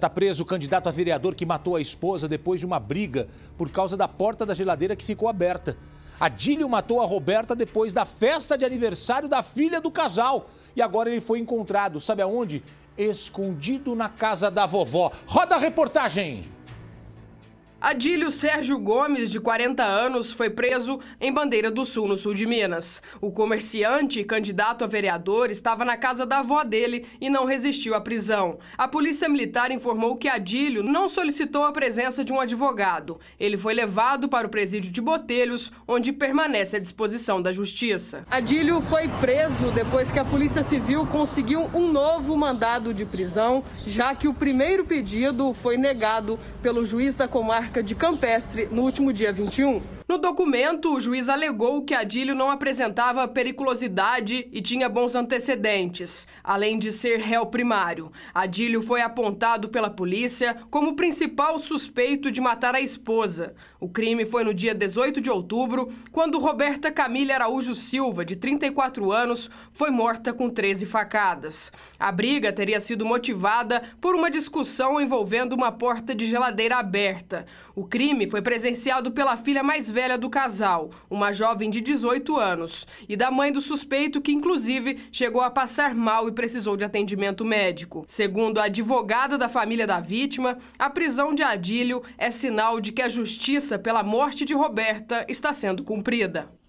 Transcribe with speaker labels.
Speaker 1: Está preso o candidato a vereador que matou a esposa depois de uma briga por causa da porta da geladeira que ficou aberta. Adílio matou a Roberta depois da festa de aniversário da filha do casal. E agora ele foi encontrado, sabe aonde? Escondido na casa da vovó.
Speaker 2: Roda a reportagem! Adílio Sérgio Gomes, de 40 anos, foi preso em Bandeira do Sul, no sul de Minas. O comerciante, candidato a vereador, estava na casa da avó dele e não resistiu à prisão. A polícia militar informou que Adílio não solicitou a presença de um advogado. Ele foi levado para o presídio de Botelhos, onde permanece à disposição da justiça. Adílio foi preso depois que a Polícia Civil conseguiu um novo mandado de prisão, já que o primeiro pedido foi negado pelo juiz da comarca marca de Campestre no último dia 21. No documento, o juiz alegou que Adílio não apresentava periculosidade e tinha bons antecedentes, além de ser réu primário. Adílio foi apontado pela polícia como principal suspeito de matar a esposa. O crime foi no dia 18 de outubro, quando Roberta Camila Araújo Silva, de 34 anos, foi morta com 13 facadas. A briga teria sido motivada por uma discussão envolvendo uma porta de geladeira aberta. O crime foi presenciado pela filha mais velha velha do casal, uma jovem de 18 anos, e da mãe do suspeito, que inclusive chegou a passar mal e precisou de atendimento médico. Segundo a advogada da família da vítima, a prisão de Adílio é sinal de que a justiça pela morte de Roberta está sendo cumprida.